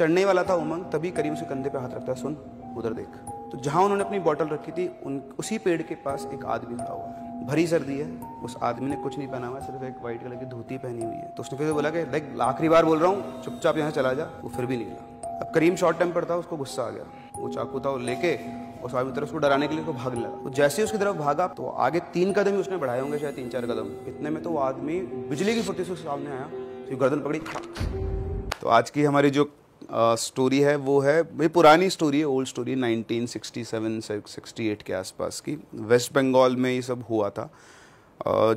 चढ़ने वाला था उमंग तभी करीम उसे कंधे पे हाथ रखता है सुन उधर देख तो जहां उन्होंने अपनी बॉटल रखी थी उन उसी पेड़ के पास एक आदमी खड़ा हुआ है भरी सर्दी है उस आदमी ने कुछ नहीं पहना हुआ सिर्फ एक व्हाइट कलर की धोती पहनी हुई है तो उसने फिर बोला कि लाइक आखिरी बार बोल रहा हूँ चुपचाप यहाँ चला जा वो फिर भी नहीं गया अब करीम शॉर्ट टेम्पर था उसको गुस्सा आ गया वो चाकू था वो लेके उस आदमी तरफ उसको डराने के लिए उसको भागने लगा तो जैसे ही उसकी तरफ भागा तो आगे तीन कदम ही उसने बढ़ाए होंगे शायद तीन चार कदम इतने में तो वो आदमी बिजली की फुर्ती से उसके सामने आया तो गर्दन पकड़ी तो आज की हमारी जो स्टोरी है वो है भाई पुरानी स्टोरी है ओल्ड स्टोरी 1967 से 68 के आसपास की वेस्ट बंगाल में ये सब हुआ था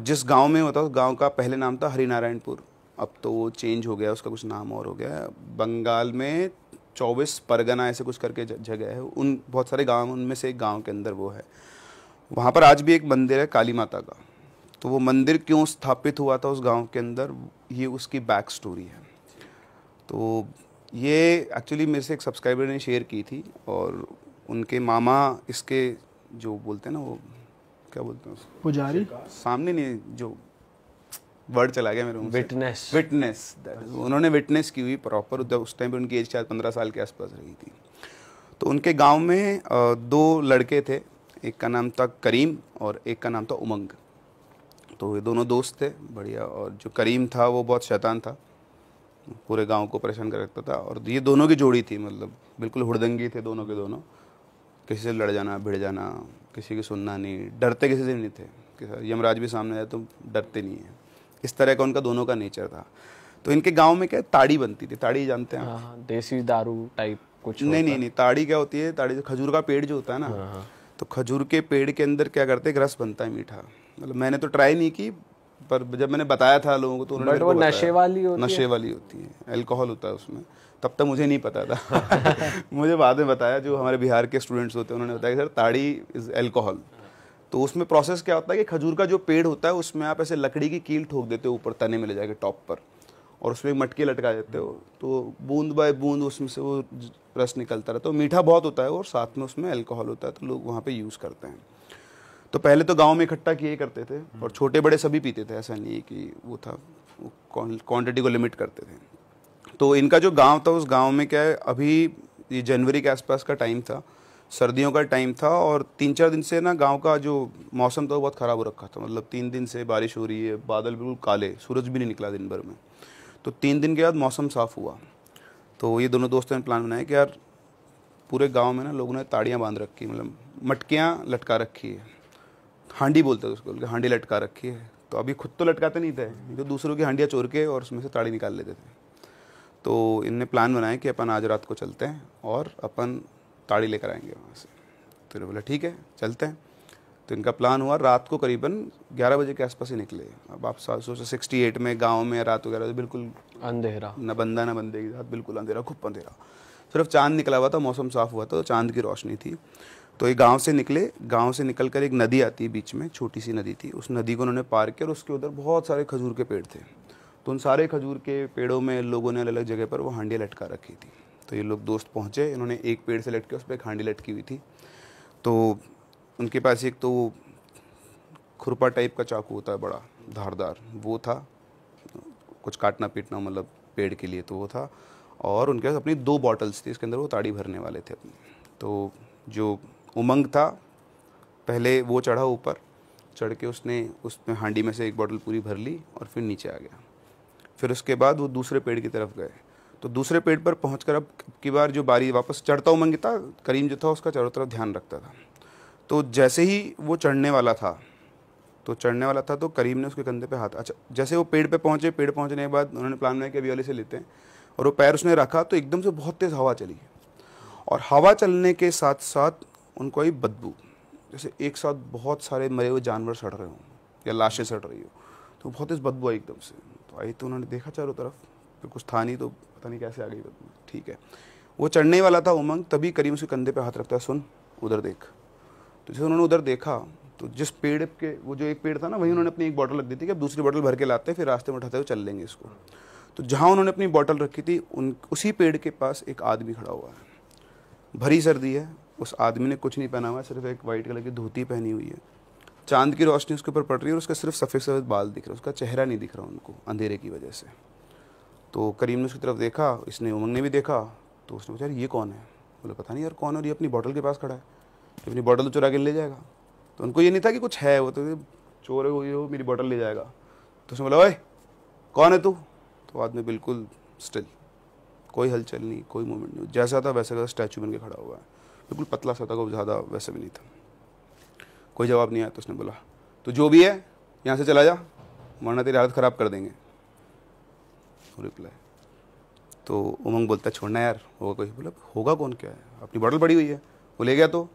जिस गांव में होता उस गांव का पहले नाम था हरिनारायणपुर अब तो वो चेंज हो गया उसका कुछ नाम और हो गया है बंगाल में चौबीस परगना ऐसे कुछ करके जगह है उन बहुत सारे गांव उनमें से एक गांव के अंदर वो है वहाँ पर आज भी एक मंदिर है काली माता का तो वो मंदिर क्यों स्थापित हुआ था उस गांव के अंदर ये उसकी बैक स्टोरी है तो ये एक्चुअली मेरे से एक सब्सक्राइबर ने शेयर की थी और उनके मामा इसके जो बोलते हैं ना वो क्या बोलते हैं पुजारी सामने नहीं जो वर्ड चला गया मेरे विटनेस विटनेस उन्होंने विटनेस की हुई प्रॉपर जब उस टाइम पे उनकी एज शायद पंद्रह साल के आसपास रही थी तो उनके गांव में दो लड़के थे एक का नाम था करीम और एक का नाम था उमंग तो ये दोनों दोस्त थे बढ़िया और जो करीम था वो बहुत शैतान था पूरे गांव को परेशान कर रखता था और ये दोनों की जोड़ी थी मतलब बिल्कुल हुड़दंगी थे दोनों के दोनों किसी से लड़ जाना भिड़ जाना किसी की सुनना नहीं डरते किसी से नहीं थे कि यमराज भी सामने आया तो डरते नहीं है इस तरह का उनका दोनों का नेचर था तो इनके गांव में क्या ताड़ी बनती थी ताड़ी जानते हैं हाँ, हाँ, देसी दारू टाइप कुछ नहीं नहीं नहीं ताड़ी क्या होती है ताड़ी खजूर का पेड़ जो होता है ना हाँ, तो खजूर के पेड़ के अंदर क्या करते हैं रस बनता है मीठा मतलब मैंने तो ट्राई नहीं की पर जब मैंने बताया था लोगों को तो उन्होंने वो नशे वाली होती नशे है? वाली होती है एल्कोहल होता है उसमें तब तक मुझे नहीं पता था मुझे बाद में बताया जो हमारे बिहार के स्टूडेंट्स होते हैं उन्होंने बताया कि सर ताड़ी इज़ एल्कोहल तो उसमें प्रोसेस क्या होता है कि खजूर का जो पेड़ होता है उसमें आप ऐसे लकड़ी की कील ठोक देते हो ऊपर तने में ले जाके टॉप पर और उसमें मटके लटका देते हो तो बूंद बाय बूंद उसमें से वो रस निकलता रहता है तो मीठा बहुत होता है और साथ में उसमें एल्कोहल होता है तो लोग वहाँ पर यूज़ करते हैं तो पहले तो गांव में इकट्ठा किए करते थे हम्म। और छोटे बड़े सभी पीते थे ऐसा नहीं कि वो था क्वांटिटी को लिमिट करते थे तो इनका जो गांव था उस गांव में क्या है अभी ये जनवरी के आसपास का टाइम था सर्दियों का टाइम था और तीन चार दिन से ना गांव का जो मौसम था वो बहुत ख़राब हो रखा था मतलब तीन दिन से बारिश हो रही है बादल बिल्कुल काले सूरज भी नहीं निकला दिन भर में तो तीन दिन के बाद मौसम साफ़ हुआ तो ये दोनों दोस्तों ने प्लान बनाया कि यार पूरे गांव में ना लोगों ने ताड़ियाँ बांध रखी मतलब मटकियाँ लटका रखी है हांडी बोलते थे उसको हांडी लटका रखी है तो अभी खुद तो लटकाते नहीं थे तो दूसरों की हांडियाँ चोर के और उसमें से ताड़ी निकाल लेते थे तो इनने प्लान बनाया कि अपन आज रात को चलते हैं और अपन ताड़ी लेकर आएंगे वहाँ से तो बोला ठीक है चलते हैं तो इनका प्लान हुआ रात को करीबन 11 बजे के आसपास ही निकले अब आप सोचो सिक्सटी एट में गाँव में रात वगैरह तो बिल्कुल अंधेरा न बंदा न बंदे की रात बिल्कुल अंधेरा खूब अंधेरा सिर्फ चांद निकला हुआ था मौसम साफ हुआ था तो चांद की रोशनी थी तो ये गांव से निकले गांव से निकल कर एक नदी आती है बीच में छोटी सी नदी थी उस नदी को उन्होंने पार किया और उसके उधर बहुत सारे खजूर के पेड़ थे तो उन सारे खजूर के पेड़ों में लोगों ने अलग अलग जगह पर वो हांडी लटका रखी थी तो ये लोग दोस्त पहुँचे इन्होंने एक पेड़ से लटके उस पर एक हांडी लटकी हुई थी तो उनके पास एक तो खुरपा टाइप का चाकू होता है बड़ा धारदार वो था कुछ काटना पीटना मतलब पेड़ के लिए तो वो था और उनके पास अपनी दो बॉटल्स थी इसके अंदर वो ताड़ी भरने वाले थे अपनी तो जो उमंग था पहले वो चढ़ा ऊपर चढ़ के उसने उसमें हांडी में से एक बोतल पूरी भर ली और फिर नीचे आ गया फिर उसके बाद वो दूसरे पेड़ की तरफ गए तो दूसरे पेड़ पर पहुँच कर अब की बार जो बारी वापस चढ़ता उमंग था करीम जो था उसका चारों तरफ ध्यान रखता था तो जैसे ही वो चढ़ने वाला था तो चढ़ने वाला था तो करीम ने उसके कंधे पे हाथ अच्छा जैसे वो पेड़ पे पहुंचे पेड़ पहुंचने के बाद उन्होंने प्लान बनाया कि अभी वाले से लेते हैं और वो पैर उसने रखा तो एकदम से बहुत तेज़ हवा चली और हवा चलने के साथ साथ उनको आई बदबू जैसे एक साथ बहुत सारे मरे हुए जानवर सड़ रहे हों या लाशें सड़ रही हो तो बहुत इस बदबू आई एकदम से तो आई तो उन्होंने देखा चारों तरफ फिर तो कुछ था नहीं तो पता नहीं कैसे आ गई बदबू ठीक है वो चढ़ने वाला था उमंग तभी करीम उसके कंधे पर हाथ रखता है सुन उधर देख तो जैसे उन्होंने उधर देखा तो जिस पेड़ के वो जो एक पेड़ था ना वहीं उन्होंने अपनी एक बॉटल रख दी थी कि अब दूसरी बॉटल भर के लाते हैं फिर रास्ते में उठाते हुए चल लेंगे इसको तो जहाँ उन्होंने अपनी बॉटल रखी थी उन उसी पेड़ के पास एक आदमी खड़ा हुआ है भरी सर्दी है उस आदमी ने कुछ नहीं पहना हुआ सिर्फ एक वाइट कलर की धोती पहनी हुई है चांद की रोशनी उसके ऊपर पड़ रही है और उसका सिर्फ सफ़ेद सफ़ेद बाल दिख रहा है उसका चेहरा नहीं दिख रहा उनको अंधेरे की वजह से तो करीम ने उसकी तरफ देखा इसने उमंग ने भी देखा तो उसने पूछा ये कौन है बोले पता नहीं यार कौन है और ये अपनी बॉटल के पास खड़ा है तो अपनी बॉटल तो चुरा के ले जाएगा तो उनको ये नहीं था कि कुछ है वो तो चोर हो ये हो मेरी बॉटल ले जाएगा तो उसने बोला भाई कौन है तू तो आदमी बिल्कुल स्टिल कोई हलचल नहीं कोई मूवमेंट नहीं जैसा था वैसा का स्टैचू बन के खड़ा हुआ है बिल्कुल पतला सा था वो ज़्यादा वैसे भी नहीं था कोई जवाब नहीं आया तो उसने बोला तो जो भी है यहाँ से चला जा वरना तेरी हालत ख़राब कर देंगे रिप्लाई तो उमंग बोलता है छोड़ना यार होगा कोई बोला होगा कौन क्या है अपनी बॉटल पड़ी हुई है वो ले गया तो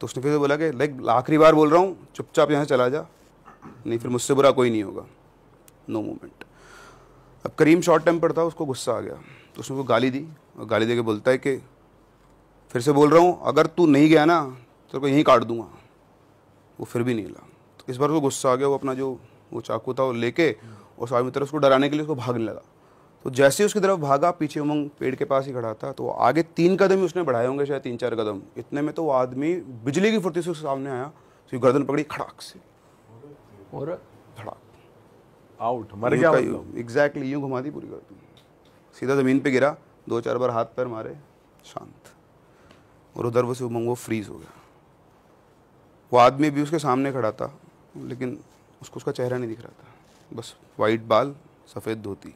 तो उसने फिर बोला कि लाइक आखिरी बार बोल रहा हूँ चुपचाप यहाँ से चला जा नहीं फिर मुझसे बुरा कोई नहीं होगा नो मोमेंट अब करीम शॉर्ट टेम्पर था उसको गुस्सा आ गया तो उसने वो गाली दी और गाली दे के बोलता है कि फिर से बोल रहा हूँ अगर तू नहीं गया ना तो को यहीं काट दूंगा वो फिर भी नहीं हिला तो इस बार उसको तो गुस्सा आ गया वो अपना जो वो चाकू था वो लेके और स्वामी तरफ उसको डराने के लिए उसको भागने लगा तो जैसे ही उसकी तरफ भागा पीछे उमंग पेड़ के पास ही खड़ा था तो आगे तीन कदम ही उसने बढ़ाए होंगे शायद तीन चार कदम इतने में तो वो आदमी बिजली की फुर्ती से उसके सामने आया तो गर्दन पकड़ी खड़ाक से और धड़ाक आउट मर गया एग्जैक्टली तो। यूं घुमा दी पूरी गर्दन सीधा ज़मीन पे गिरा दो चार बार हाथ पैर मारे शांत और उधर से उमंग वो फ्रीज़ हो गया वो आदमी भी उसके सामने खड़ा था लेकिन उसको उसका चेहरा नहीं दिख रहा था बस वाइट बाल सफ़ेद धोती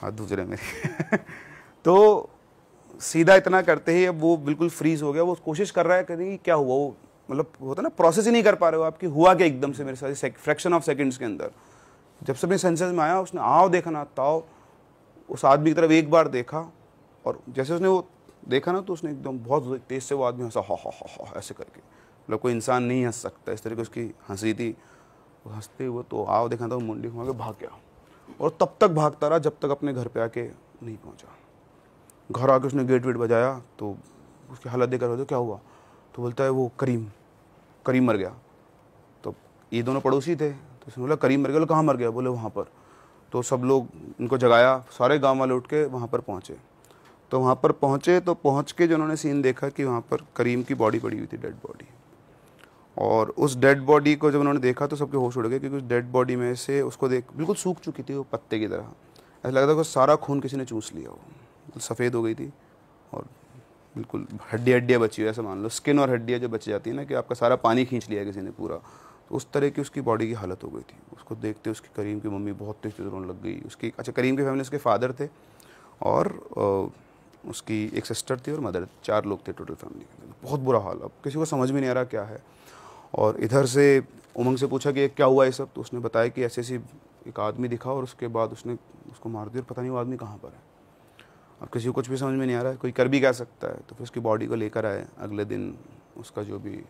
हाथ धुज रहे मेरे तो सीधा इतना करते ही अब वो बिल्कुल फ्रीज हो गया वो कोशिश कर रहा है कहीं क्या हुआ वो मतलब होता ना प्रोसेस ही नहीं कर पा रहे हो आपकी हुआ क्या एकदम से मेरे साथ फ्रैक्शन ऑफ सेकंड्स के अंदर जब से मैं सेंसेस में आया उसने आओ देखना ताओ उस आदमी की तरफ एक बार देखा और जैसे उसने वो देखा ना तो उसने एकदम बहुत तेज़ से वो आदमी हंसा हा हा हा हा ऐसे करके मतलब कोई इंसान नहीं हंस सकता इस तरीके उसकी हंसी थी वो हंसते हुए तो आओ देखा था वो तो मुंडी घुमा के भाग गया और तब तक भागता रहा जब तक अपने घर पे आके नहीं पहुंचा घर आके उसने गेट वेट बजाया तो उसकी हालत देख रहे तो क्या हुआ तो बोलता है वो करीम करीम मर गया तो ये दोनों पड़ोसी थे तो उसने बोला करीम मर गया बोले कहाँ मर गया बोले वहाँ पर तो सब लोग उनको जगाया सारे गांव वाले उठ के वहाँ पर पहुँचे तो वहाँ पर पहुँचे तो पहुँच के जो उन्होंने सीन देखा कि वहाँ पर करीम की बॉडी पड़ी हुई थी डेड बॉडी और उस डेड बॉडी को जब उन्होंने देखा तो सबके होश उड़ गए क्योंकि उस डेड बॉडी में से उसको देख बिल्कुल सूख चुकी थी वो पत्ते की तरह ऐसा लगता था सारा खून किसी ने चूस लिया वो सफ़ेद हो गई थी और बिल्कुल हड्डी हड्डियाँ बची हुई ऐसा मान लो स्किन और हड्डियाँ जो बच जाती है ना कि आपका सारा पानी खींच लिया किसी ने पूरा तो उस तरह की उसकी बॉडी की हालत हो गई थी उसको देखते उसकी करीम की मम्मी बहुत तेज रोने लग गई उसकी अच्छा करीम की फैमिली उसके फादर थे और उसकी एक सिस्टर थी और मदर चार लोग थे टोटल फैमिली के अंदर बहुत बुरा हाल अब किसी को समझ में नहीं आ रहा क्या है और इधर से उमंग से पूछा कि क्या हुआ ये सब तो उसने बताया कि ऐसे ऐसी एक आदमी दिखा और उसके बाद उसने उसको मार दिया और पता नहीं वो आदमी कहाँ पर है और किसी को कुछ भी समझ में नहीं आ रहा है कोई कर भी क्या सकता है तो फिर उसकी बॉडी को लेकर आए अगले दिन उसका जो भी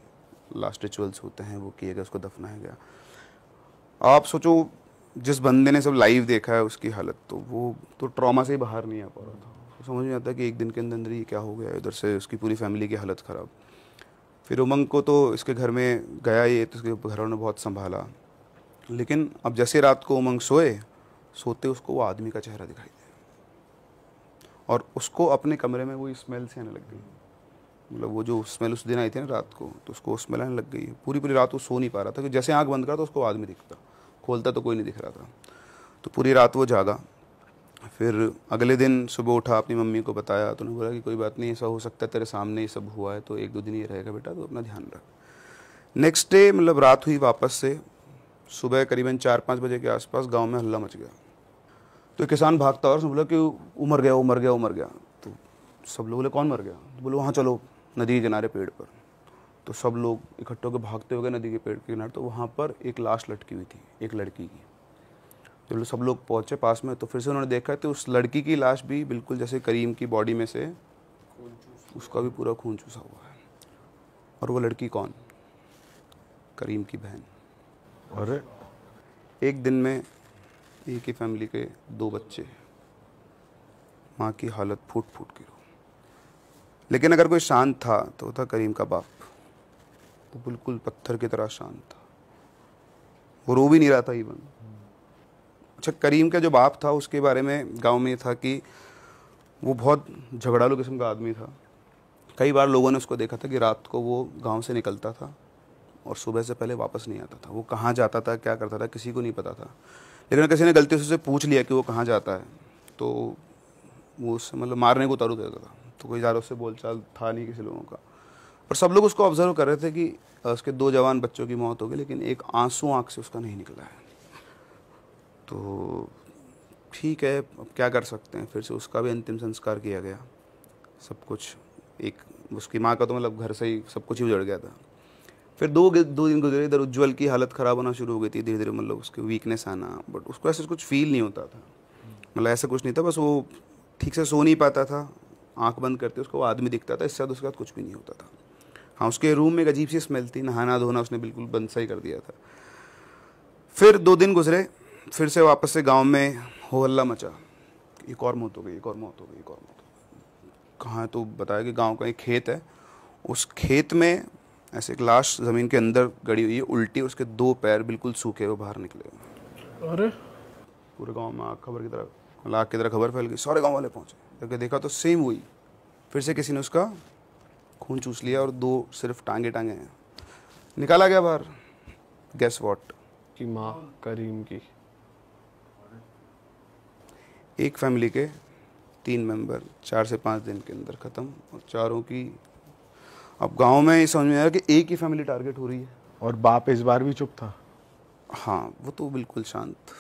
लास्ट रिचुअल्स होते हैं वो किए गए उसको दफनाया गया आप सोचो जिस बंदे ने सब लाइव देखा है उसकी हालत तो वो तो ट्रॉमा से ही बाहर नहीं आ पा रहा था समझ में आता है कि एक दिन के अंदर अंदर ये क्या हो गया इधर से उसकी पूरी फैमिली की हालत ख़राब फिर उमंग को तो इसके घर में गया ये तो उसके घर ने बहुत संभाला लेकिन अब जैसे रात को उमंग सोए सोते उसको वो आदमी का चेहरा दिखाई दिया और उसको अपने कमरे में वो स्मेल से आने लग गई मतलब वो जो स्मेल उस दिन आई थी ना रात को तो उसको स्मेल आने लग गई पूरी पूरी रात वो सो नहीं पा रहा था कि जैसे आँख बंद करा तो उसको आदमी दिखता खोलता तो कोई नहीं दिख रहा था तो पूरी रात वो जागा फिर अगले दिन सुबह उठा अपनी मम्मी को बताया तो उन्होंने बोला कि कोई बात नहीं ऐसा हो सकता है तेरे सामने ये सब हुआ है तो एक दो दिन ये रहेगा बेटा तो अपना ध्यान रख नेक्स्ट डे मतलब रात हुई वापस से सुबह करीबन चार पाँच बजे के आसपास गांव में हल्ला मच गया तो किसान भागता और बोला कि उमर गया उमर गया उमर गया तो सब लोग बोले कौन मर गया तो बोले वहाँ चलो नदी के किनारे पेड़ पर तो सब लोग इकट्ठे होकर भागते हो गए नदी के पेड़ के किनारे तो वहाँ पर एक लाश लटकी हुई थी एक लड़की की जब लोग सब लोग पहुँचे पास में तो फिर से उन्होंने देखा तो उस लड़की की लाश भी बिल्कुल जैसे करीम की बॉडी में से उसका भी पूरा खून चूसा हुआ है और वो लड़की कौन करीम की बहन और एक दिन में एक ही फैमिली के दो बच्चे माँ की हालत फूट फूट की रो लेकिन अगर कोई शांत था तो था करीम का बाप वो बिल्कुल पत्थर की तरह शांत था वो रो भी नहीं रहा था इवन अच्छा करीम का जो बाप था उसके बारे में गांव में था कि वो बहुत झगड़ालू किस्म का आदमी था कई बार लोगों ने उसको देखा था कि रात को वो गांव से निकलता था और सुबह से पहले वापस नहीं आता था वो कहाँ जाता था क्या करता था किसी को नहीं पता था लेकिन किसी ने गलती से उससे पूछ लिया कि वो कहाँ जाता है तो वो उससे मतलब मारने को उतारू देता था तो कोई ज़्यादा उससे बोलचाल था नहीं किसी लोगों का पर सब लोग उसको ऑब्जर्व कर रहे थे कि उसके दो जवान बच्चों की मौत हो गई लेकिन एक आंसू आँख से उसका नहीं निकला है तो ठीक है अब क्या कर सकते हैं फिर से उसका भी अंतिम संस्कार किया गया सब कुछ एक उसकी माँ का तो मतलब घर से ही सब कुछ ही उजड़ गया था फिर दो दो दिन गुजरे इधर उज्जवल की हालत ख़राब होना शुरू हो गई थी धीरे धीरे मतलब उसके वीकनेस आना बट उसको ऐसा कुछ फील नहीं होता था मतलब ऐसा कुछ नहीं था बस वो ठीक से सो नहीं पाता था आंख बंद करते उसको वो आदमी दिखता था इस साथ उसके साथ कुछ भी नहीं होता था हाँ उसके रूम में एक अजीब सी स्मेल थी नहाना धोना उसने बिल्कुल बंद सा ही कर दिया था फिर दो दिन गुजरे फिर से वापस से गांव में हो हल्ला मचा एक और मौत हो गई एक और मौत हो गई एक और मौत हो गई कहाँ तो बताया कि गांव का एक खेत है उस खेत में ऐसे एक लाश ज़मीन के अंदर गड़ी हुई है उल्टी उसके दो पैर बिल्कुल सूखे हुए बाहर निकले अरे पूरे गांव में आग खबर की तरह लाख की तरह खबर फैल गई सारे गांव वाले पहुंचे जबकि देखा तो सेम हुई फिर से किसी ने उसका खून चूस लिया और दो सिर्फ टांगे टांगे हैं निकाला गया बाहर गैस वॉट की माँ करीम की एक फैमिली के तीन मेंबर चार से पाँच दिन के अंदर ख़त्म और चारों की अब गांव में ये समझ में आया कि एक ही फैमिली टारगेट हो रही है और बाप इस बार भी चुप था हाँ वो तो बिल्कुल शांत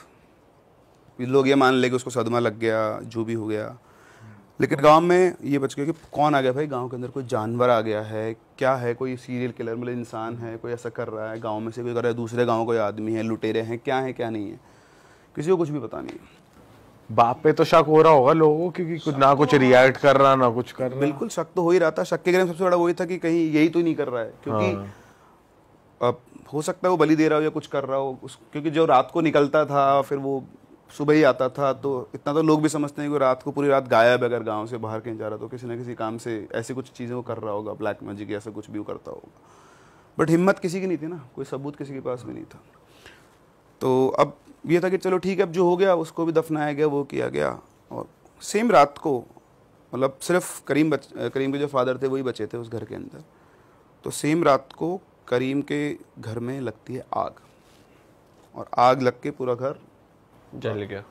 लोग ये मान ले कि उसको सदमा लग गया जो भी हो गया लेकिन गांव में ये बच गया कि कौन आ गया भाई गांव के अंदर कोई जानवर आ गया है क्या है कोई सीरियल किलर मतलब इंसान है कोई ऐसा कर रहा है गांव में से कोई कर रहा है दूसरे गांव कोई आदमी है लुटेरे हैं क्या है क्या नहीं है किसी को कुछ भी पता नहीं है बाप पे तो शक हो रहा होगा लोगों को क्योंकि कुछ ना तो कुछ रिएक्ट कर रहा ना कुछ कर रहा बिल्कुल शक तो हो ही रहा था शक के कारण सबसे बड़ा वही था कि कहीं यही तो नहीं कर रहा है क्योंकि हाँ। अब हो सकता है वो बलि दे रहा हो या कुछ कर रहा हो उस क्योंकि जो रात को निकलता था फिर वो सुबह ही आता था तो इतना तो लोग भी समझते हैं कि रात को पूरी रात गायब अगर गाँव से बाहर कहीं जा रहा तो किसी ना किसी काम से ऐसी कुछ चीज़ें वो कर रहा होगा ब्लैक मैजिक या ऐसा कुछ भी वो करता होगा बट हिम्मत किसी की नहीं थी ना कोई सबूत किसी के पास भी नहीं था तो अब ये था कि चलो ठीक है अब जो हो गया उसको भी दफनाया गया वो किया गया और सेम रात को मतलब सिर्फ करीम बच करीम के जो फादर थे वही बचे थे उस घर के अंदर तो सेम रात को करीम के घर में लगती है आग और आग लग के पूरा घर जल गया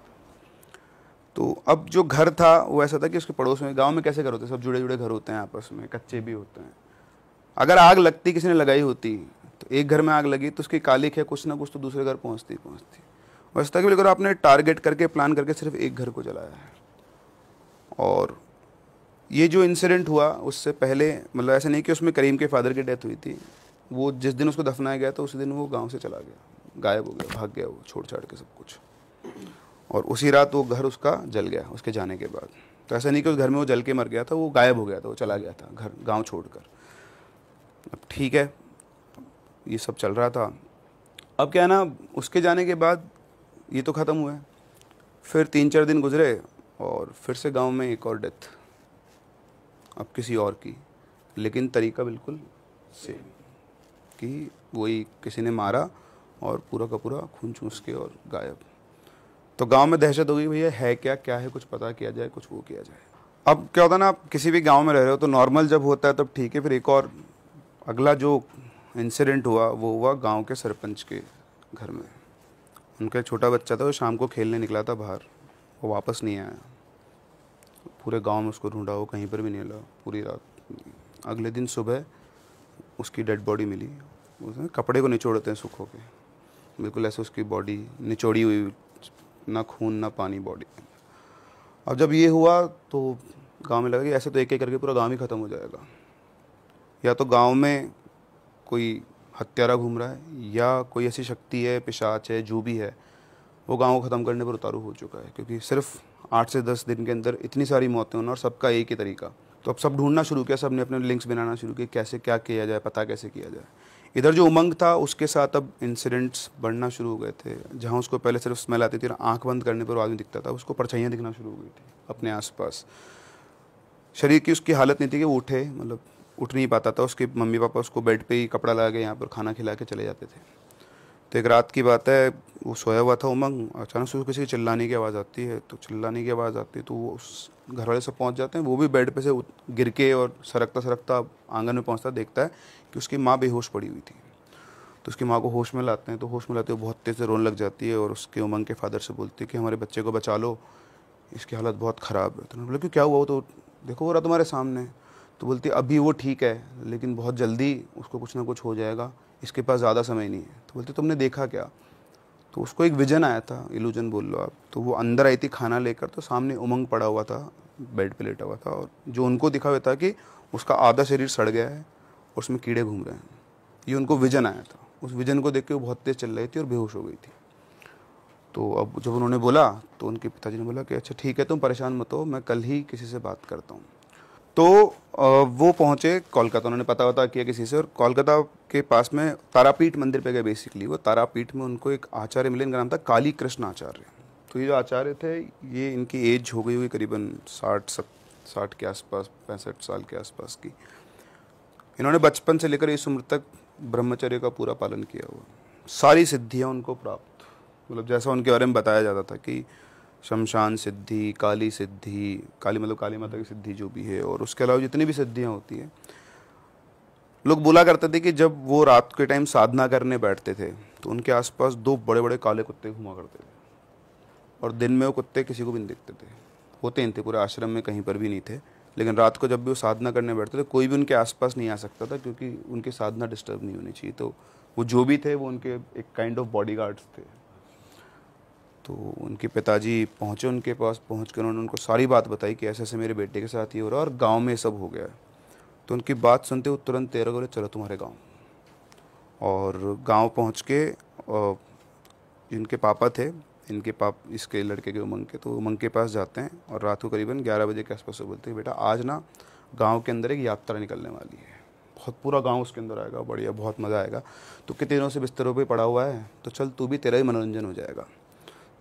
तो अब जो घर था वो ऐसा था कि उसके पड़ोस में गांव में कैसे घर होते हैं सब जुड़े जुड़े घर होते हैं आपस में कच्चे भी होते हैं अगर आग लगती किसी ने लगाई होती तो एक घर में आग लगी तो उसकी कालिक है कुछ ना कुछ तो दूसरे घर पहुंचती पहुंचती मुस्तकबिल अगर आपने टारगेट करके प्लान करके सिर्फ एक घर को जलाया है और ये जो इंसिडेंट हुआ उससे पहले मतलब ऐसा नहीं कि उसमें करीम के फादर की डेथ हुई थी वो जिस दिन उसको दफनाया गया था तो उसी दिन वो गांव से चला गया गायब हो गया भाग गया वो छोड़ छाड़ के सब कुछ और उसी रात वो घर उसका जल गया उसके जाने के बाद तो ऐसा नहीं कि उस घर में वो जल के मर गया था वो गायब हो गया था वो चला गया था घर गांव छोड़कर अब ठीक है ये सब चल रहा था अब क्या है ना उसके जाने के बाद ये तो ख़त्म हुआ है फिर तीन चार दिन गुजरे और फिर से गांव में एक और डेथ अब किसी और की लेकिन तरीका बिल्कुल सेम कि वही किसी ने मारा और पूरा का पूरा खून चूस के और गायब तो गांव में दहशत हो गई भैया है क्या क्या है कुछ पता किया जाए कुछ वो किया जाए अब क्या होता है ना आप किसी भी गांव में रह रहे हो तो नॉर्मल जब होता है तब तो ठीक है फिर एक और अगला जो इंसिडेंट हुआ वो हुआ गांव के सरपंच के घर में उनका एक छोटा बच्चा था वो शाम को खेलने निकला था बाहर वो वापस नहीं आया पूरे गांव में उसको ढूंढा वो कहीं पर भी नहीं मिला पूरी रात अगले दिन सुबह उसकी डेड बॉडी मिली उसने कपड़े को निचोड़ते हैं सूखों के बिल्कुल ऐसे उसकी बॉडी निचोड़ी हुई ना खून ना पानी बॉडी अब जब ये हुआ तो गांव में लगा कि ऐसे तो एक एक करके पूरा गांव ही ख़त्म हो जाएगा या तो गांव में कोई हत्यारा घूम रहा है या कोई ऐसी शक्ति है पिशाच है जो भी है वो गांव को ख़त्म करने पर उतारू हो चुका है क्योंकि सिर्फ आठ से दस दिन के अंदर इतनी सारी मौतें होना और सबका एक ही तरीका तो अब सब ढूंढना शुरू किया सब ने अपने लिंक्स बनाना शुरू किए कैसे क्या किया जाए पता कैसे किया जाए इधर जो उमंग था उसके साथ अब इंसिडेंट्स बढ़ना शुरू हो गए थे जहाँ उसको पहले सिर्फ स्मेल आती थी और आँख बंद करने पर आदमी दिखता था उसको परछाइयाँ दिखना शुरू हो गई थी अपने आसपास शरीर की उसकी हालत नहीं थी कि वो उठे मतलब उठ नहीं पाता था उसके मम्मी पापा उसको बेड पे ही कपड़ा लगा के यहाँ पर खाना खिला के चले जाते थे तो एक रात की बात है वो सोया हुआ था उमंग अचानक से किसी की चिल्लाने की आवाज़ आती है तो चिल्लाने की आवाज़ आती है तो वो उस घर वाले सब पहुँच जाते हैं वो भी बेड पे से गिर के और सरकता सरकता आंगन में पहुँचता देखता है कि उसकी माँ बेहोश पड़ी हुई थी तो उसकी माँ को होश में लाते हैं तो होश में लाते हुए बहुत तेज़ से रोन लग जाती है और उसके उमंग के फादर से बोलती है कि हमारे बच्चे को बचा लो इसकी हालत बहुत ख़राब है तो उन्होंने बोला कि क्या हुआ वो तो देखो वो रहा तुम्हारे सामने तो बोलती अभी वो ठीक है लेकिन बहुत जल्दी उसको कुछ ना कुछ हो जाएगा इसके पास ज़्यादा समय नहीं है तो बोलती तुमने देखा क्या तो उसको एक विजन आया था इलूजन बोल लो आप तो वो अंदर आई थी खाना लेकर तो सामने उमंग पड़ा हुआ था बेड पे लेटा हुआ था और जो उनको दिखा हुआ था कि उसका आधा शरीर सड़ गया है और उसमें कीड़े घूम रहे हैं ये उनको विजन आया था उस विजन को देख के वो बहुत तेज़ चल रही थी और बेहोश हो गई थी तो अब जब उन्होंने बोला तो उनके पिताजी ने बोला कि अच्छा ठीक है तुम परेशान मत हो मैं कल ही किसी से बात करता हूँ तो वो पहुँचे कोलकाता उन्होंने पता वता किया किसी से और कोलकाता के पास में तारापीठ मंदिर पे गए बेसिकली वो तारापीठ में उनको एक आचार्य मिले इनका नाम था काली कृष्ण आचार्य तो ये जो आचार्य थे ये इनकी एज हो गई हुई करीबन साठ सत साठ के आसपास पैंसठ साल के आसपास की इन्होंने बचपन से लेकर इस उम्र तक ब्रह्मचर्य का पूरा पालन किया हुआ सारी सिद्धियाँ उनको प्राप्त मतलब जैसा उनके बारे में बताया जाता था कि शमशान सिद्धि काली सिद्धि काली मतलब काली माता की सिद्धि जो भी है और उसके अलावा जितनी भी सिद्धियाँ होती हैं लोग बोला करते थे कि जब वो रात के टाइम साधना करने बैठते थे तो उनके आसपास दो बड़े बड़े काले कुत्ते घुमा करते थे और दिन में वो कुत्ते किसी को भी नहीं दिखते थे होते नहीं थे पूरे आश्रम में कहीं पर भी नहीं थे लेकिन रात को जब भी वो साधना करने बैठते थे कोई भी उनके आसपास नहीं आ सकता था क्योंकि उनकी साधना डिस्टर्ब नहीं होनी चाहिए तो वो जो भी थे वो उनके एक काइंड ऑफ बॉडी गार्ड्स थे तो उनके पिताजी पहुँचे उनके पास पहुँच कर उन्होंने उनको सारी बात बताई कि ऐसे ऐसे मेरे बेटे के साथ ही हो रहा है और गाँव में सब हो गया तो उनकी बात सुनते हुए तुरंत तेरह बोले चलो तुम्हारे गाँव और गाँव पहुँच के इनके पापा थे इनके पाप इसके लड़के के उमंग के तो उमंग के पास जाते हैं और रात को करीबन 11 बजे के आसपास वो बोलते हैं बेटा आज ना गांव के अंदर एक यात्रा निकलने वाली है बहुत पूरा गांव उसके अंदर आएगा बढ़िया बहुत मज़ा आएगा तो कितने दिनों से बिस्तरों पर पड़ा हुआ है तो चल तू भी तेरा ही मनोरंजन हो जाएगा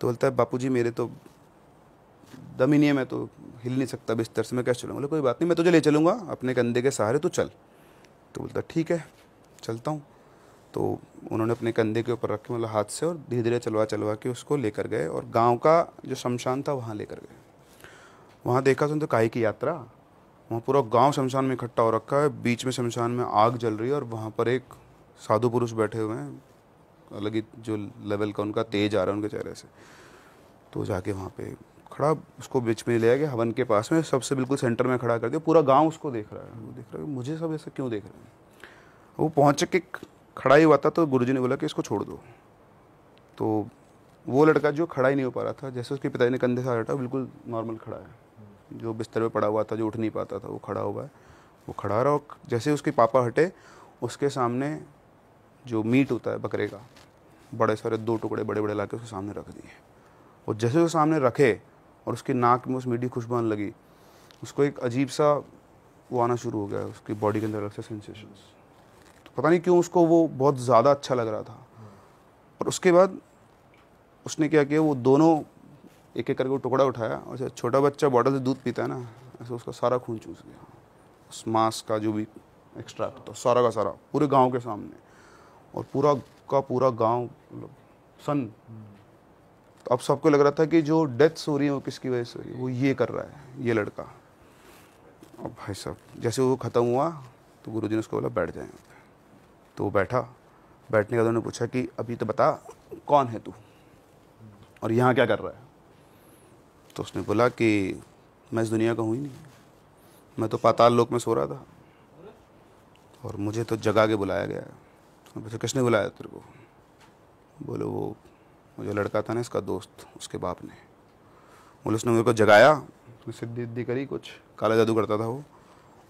तो बोलता है बापू जी मेरे तो दम ही नहीं है मैं तो हिल नहीं सकता बिस्तर से मैं कैसे चलूँगा बोले कोई बात नहीं मैं तुझे ले चलूँगा अपने कंधे के सहारे तो चल तो बोलता ठीक है चलता हूँ तो उन्होंने अपने कंधे के ऊपर रखे मतलब हाथ से और धीरे धीरे चलवा चलवा के उसको लेकर गए और गांव का जो शमशान था वहाँ लेकर गए वहाँ देखा सुन तो काय की यात्रा वहाँ पूरा गांव शमशान में इकट्ठा हो रखा है बीच में शमशान में आग जल रही है और वहाँ पर एक साधु पुरुष बैठे हुए हैं अलग ही जो लेवल का उनका तेज आ रहा है उनके चेहरे से तो जाके वहाँ पे खड़ा उसको बीच में ले गया हवन के पास में सबसे बिल्कुल सेंटर में खड़ा कर दिया पूरा गांव उसको देख रहा है वो देख रहा है मुझे सब ऐसा क्यों देख रहे हैं वो पहुँच के खड़ा ही हुआ था तो गुरु ने बोला कि इसको छोड़ दो तो वो लड़का जो खड़ा ही नहीं हो पा रहा था जैसे उसके पिताजी ने कंधे से हटा बिल्कुल नॉर्मल खड़ा है जो बिस्तर में पड़ा हुआ था जो उठ नहीं पाता था वो खड़ा हुआ है वो खड़ा रहा जैसे उसके पापा हटे उसके सामने जो मीट होता है बकरे का बड़े सारे दो टुकड़े बड़े बड़े ला उसके सामने रख दिए और जैसे उसके सामने रखे और उसकी नाक में उस मीठी खुशबू आने लगी उसको एक अजीब सा वो आना शुरू हो गया उसकी बॉडी के अंदर अलग से सेंसेशन तो पता नहीं क्यों उसको वो बहुत ज़्यादा अच्छा लग रहा था और उसके बाद उसने क्या किया वो दोनों एक एक करके वो टुकड़ा उठाया और जैसे छोटा बच्चा बॉटल से दूध पीता है ना ऐसे उसका सारा खून चूस गया उस मांस का जो भी एक्स्ट्रैक्ट था सारा का सारा पूरे गांव के सामने और पूरा का पूरा गांव सन तो अब सबको लग रहा था कि जो डेथ्स हो रही है वो किसकी वजह से हो रही है वो ये कर रहा है ये लड़का अब भाई साहब जैसे वो ख़त्म हुआ तो गुरुजी ने उसको बोला बैठ जाए तो वो बैठा बैठने के बाद उन्होंने पूछा कि अभी तो बता कौन है तू और यहाँ क्या कर रहा है तो उसने बोला कि मैं इस दुनिया का हूँ ही नहीं मैं तो पाताल लोक में सो रहा था और मुझे तो जगा के बुलाया गया है फिर किसने बुलाया तेरे को बोले वो जो लड़का था ना इसका दोस्त उसके बाप ने बोले उसने मेरे को जगाया उसने सिद्धि सिद्धि करी कुछ काला जादू करता था वो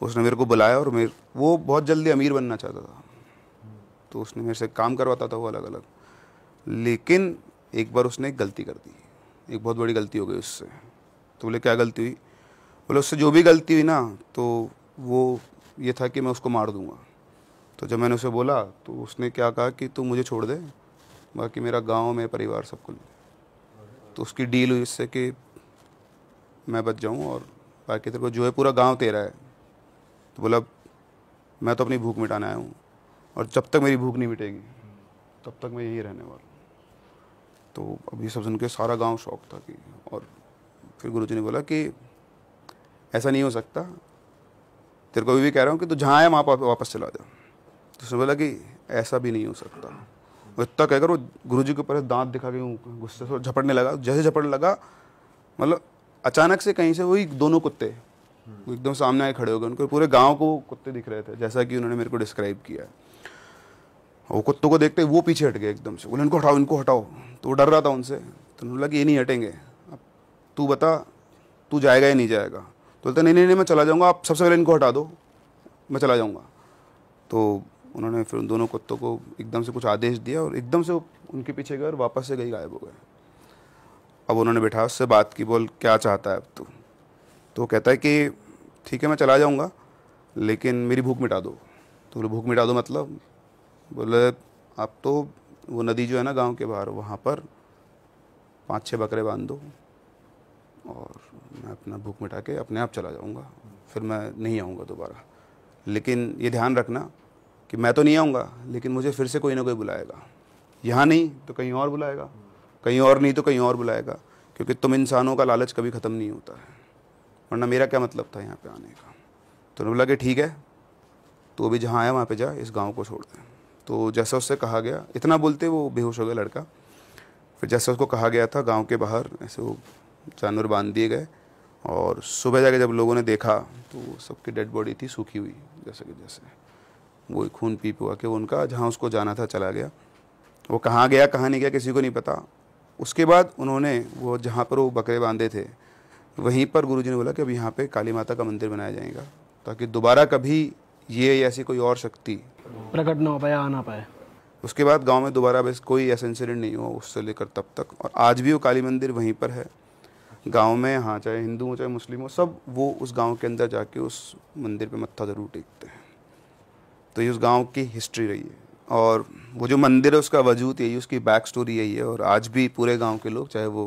उसने मेरे को बुलाया और मेरे वो बहुत जल्दी अमीर बनना चाहता था तो उसने मेरे से काम करवाता था वो अलग अलग लेकिन एक बार उसने एक गलती कर दी एक बहुत बड़ी गलती हो गई उससे तो बोले क्या गलती हुई बोले उससे जो भी गलती हुई ना तो वो ये था कि मैं उसको मार दूंगा तो जब मैंने उसे बोला तो उसने क्या कहा कि तू मुझे छोड़ दे बाकी मेरा गांव में परिवार सब कुछ तो उसकी डील हुई इससे कि मैं बच जाऊँ और बाकी तेरे को जो है पूरा गाँव तेरा है तो बोला मैं तो अपनी भूख मिटाने आया हूँ और जब तक मेरी भूख नहीं मिटेगी तब तक मैं यही रहने वाला तो अभी सब सुन के सारा गांव शौक था कि और फिर गुरुजी ने बोला कि ऐसा नहीं हो सकता तेरे को अभी भी कह रहा हूँ कि तू जहाँ आए वहाँ वापस चला जाओ तो उसने बोला कि ऐसा भी नहीं हो सकता और इतना कहकर वो गुरु जी के ऊपर दांत दिखा के गुस्से से झपटने लगा जैसे झपटने लगा मतलब अचानक से कहीं से वही दोनों कुत्ते एकदम सामने आए खड़े हो गए उनको पूरे गांव को कुत्ते दिख रहे थे जैसा कि उन्होंने मेरे को डिस्क्राइब किया वो कुत्तों को देखते वो पीछे हट गए एकदम से बोले इनको हटाओ इनको हटाओ तो वो डर रहा था उनसे तो उन्होंने लगा कि ये नहीं हटेंगे अब तू बता तू जाएगा या नहीं जाएगा तो बोलते नहीं नहीं नहीं मैं चला जाऊँगा आप सबसे पहले इनको हटा दो मैं चला जाऊँगा तो उन्होंने फिर उन दोनों कुत्तों को एकदम से कुछ आदेश दिया और एकदम से उनके पीछे गए और वापस से गई गायब हो गए अब उन्होंने बैठा उससे बात की बोल क्या चाहता है अब तू तो कहता है कि ठीक है मैं चला जाऊँगा लेकिन मेरी भूख मिटा दो तो बोले भूख मिटा दो मतलब बोले आप तो वो नदी जो है ना गांव के बाहर वहाँ पर पाँच छः बकरे बांध दो और मैं अपना भूख मिटा के अपने आप चला जाऊँगा फिर मैं नहीं आऊँगा दोबारा लेकिन ये ध्यान रखना कि मैं तो नहीं आऊँगा लेकिन मुझे फिर से कोई ना कोई बुलाएगा यहाँ नहीं तो कहीं और बुलाएगा कहीं और नहीं तो कहीं और बुलाएगा क्योंकि तुम इंसानों का लालच कभी ख़त्म नहीं होता है वरना मेरा क्या मतलब था यहाँ पे आने का तो उन्होंने बोला कि ठीक है तो भी जहाँ आया वहाँ पे जा इस गांव को छोड़ दें तो जैसा उससे कहा गया इतना बोलते वो बेहोश हो गया लड़का फिर जैसा उसको कहा गया था गाँव के बाहर ऐसे वो जानवर बांध दिए गए और सुबह जाके जब लोगों ने देखा तो सबकी डेड बॉडी थी सूखी हुई जैसे कि जैसे वो खून पीप हुआ कि उनका जहाँ उसको जाना था चला गया वो कहाँ गया कहाँ नहीं गया किसी को नहीं पता उसके बाद उन्होंने वो जहाँ पर वो बकरे बांधे थे वहीं पर गुरु ने बोला कि अब यहाँ पर काली माता का मंदिर बनाया जाएगा ताकि दोबारा कभी ये ऐसी कोई और शक्ति प्रकट ना हो पाए आ ना पाए उसके बाद गांव में दोबारा बस कोई ऐसा इंसिडेंट नहीं हुआ उससे लेकर तब तक और आज भी वो काली मंदिर वहीं पर है गांव में हाँ चाहे हिंदू हो चाहे मुस्लिम हो सब वो उस गांव के अंदर जाके उस मंदिर पे मत्था ज़रूर टेकते हैं तो ये उस गांव की हिस्ट्री रही है और वो जो मंदिर है उसका वजूद यही उसकी बैक स्टोरी यही है और आज भी पूरे गांव के लोग चाहे वो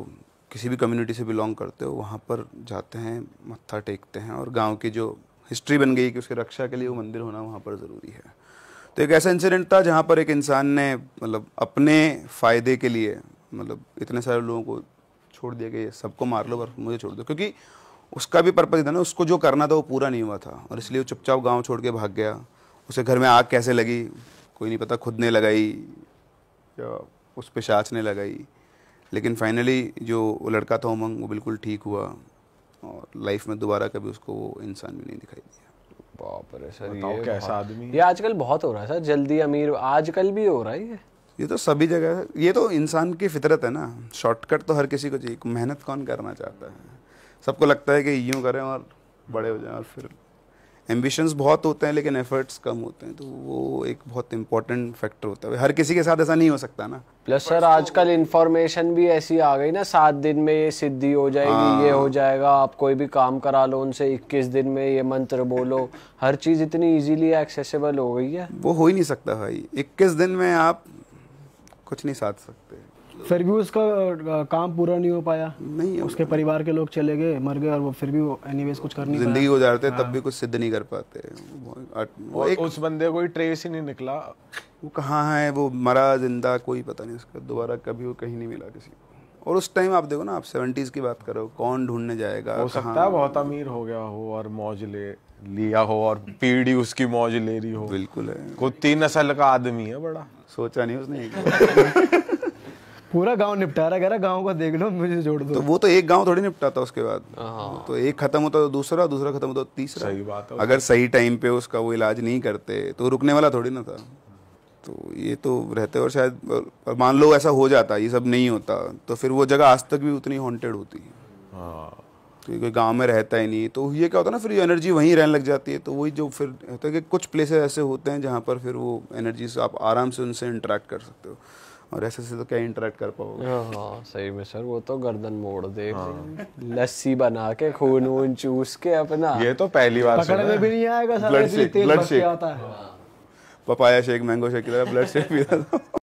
किसी भी कम्युनिटी से बिलोंग करते हो वहाँ पर जाते हैं मत्था टेकते हैं और गाँव की जो हिस्ट्री बन गई कि उसकी रक्षा के लिए वो मंदिर होना वहाँ पर ज़रूरी है तो एक ऐसा इंसिडेंट था जहाँ पर एक इंसान ने मतलब अपने फ़ायदे के लिए मतलब इतने सारे लोगों को छोड़ दिया कि सबको मार लो पर मुझे छोड़ दो क्योंकि उसका भी पर्पज़ था ना उसको जो करना था वो पूरा नहीं हुआ था और इसलिए वो चुपचाप गाँव छोड़ के भाग गया उसे घर में आग कैसे लगी कोई नहीं पता खुद ने लगाई या उस पिशाच ने लगाई लेकिन फाइनली जो लड़का था उमंग वो बिल्कुल ठीक हुआ और लाइफ में दोबारा कभी उसको वो इंसान भी नहीं दिखाई दिया बाप रे सर ये कैसा आदमी ये आजकल बहुत हो रहा है सर जल्दी अमीर आजकल भी हो रहा है ये ये तो सभी जगह ये तो इंसान की फितरत है ना शॉर्टकट तो हर किसी को चाहिए मेहनत कौन करना चाहता है सबको लगता है कि यूं करें और बड़े हो जाएं और फिर एम्बिशंस बहुत होते हैं लेकिन एफर्ट्स कम होते हैं तो वो एक बहुत इंपॉर्टेंट फैक्टर होता है हर किसी के साथ ऐसा नहीं हो सकता ना प्लस सर आजकल इन्फॉर्मेशन भी ऐसी आ गई ना सात दिन में ये सिद्धि हो जाएगी ये हाँ। हो जाएगा आप कोई भी काम करा लो उनसे 21 दिन में ये मंत्र बोलो हर चीज़ इतनी इजीली एक्सेसिबल हो गई है वो हो ही नहीं सकता भाई इक्कीस दिन में आप कुछ नहीं साध सकते फिर भी उसका काम पूरा नहीं हो पाया नहीं उसके परिवार के लोग चले गए मर गए और वो फिर भी एनीवेज कुछ कर नहीं जिंदगी गुजारते तब भी हाँ। कुछ सिद्ध नहीं कर पाते वो, एक, उस बंदे कोई ट्रेस ही नहीं निकला वो कहाँ है वो मरा जिंदा कोई पता नहीं उसका दोबारा कभी वो कहीं नहीं मिला किसी को और उस टाइम आप देखो ना आप सेवेंटीज की बात करो कौन ढूंढने जाएगा हो सकता है बहुत अमीर हो गया हो और मौज ले लिया हो और पीढ़ी उसकी मौज ले रही हो बिल्कुल है कोई तीन नस्ल का आदमी है बड़ा सोचा नहीं उसने पूरा गांव निपटारा कह रहा गांव का देख लो मुझे जोड़ दो तो वो तो एक गांव थोड़ी निपटाता उसके बाद हाँ। तो एक खत्म होता तो दूसरा दूसरा खत्म होता तो तीसरा सही बात है अगर सही टाइम पे उसका वो इलाज नहीं करते तो रुकने वाला थोड़ी ना था तो ये तो रहते और शायद मान लो ऐसा हो जाता ये सब नहीं होता तो फिर वो जगह आज तक भी उतनी हॉन्टेड होती है हाँ। क्योंकि कोई गांव में रहता ही नहीं तो ये क्या होता है ना फिर एनर्जी वहीं रहने लग जाती है तो वही जो फिर होता है कि कुछ प्लेसेस ऐसे होते हैं जहां पर फिर वो एनर्जी से आप आराम से उनसे इंटरेक्ट कर सकते हो और ऐसे से तो क्या इंटरेक्ट कर पाओगे हाँ, हाँ, सही में सर वो तो गर्दन मोड़ दे हाँ। लस्सी बना के खून वून चूस के अपना ये तो पहली बार पकड़ने में भी नहीं आएगा blood shake blood shake papaya shake mango shake की तरह ब्लड शेक पीता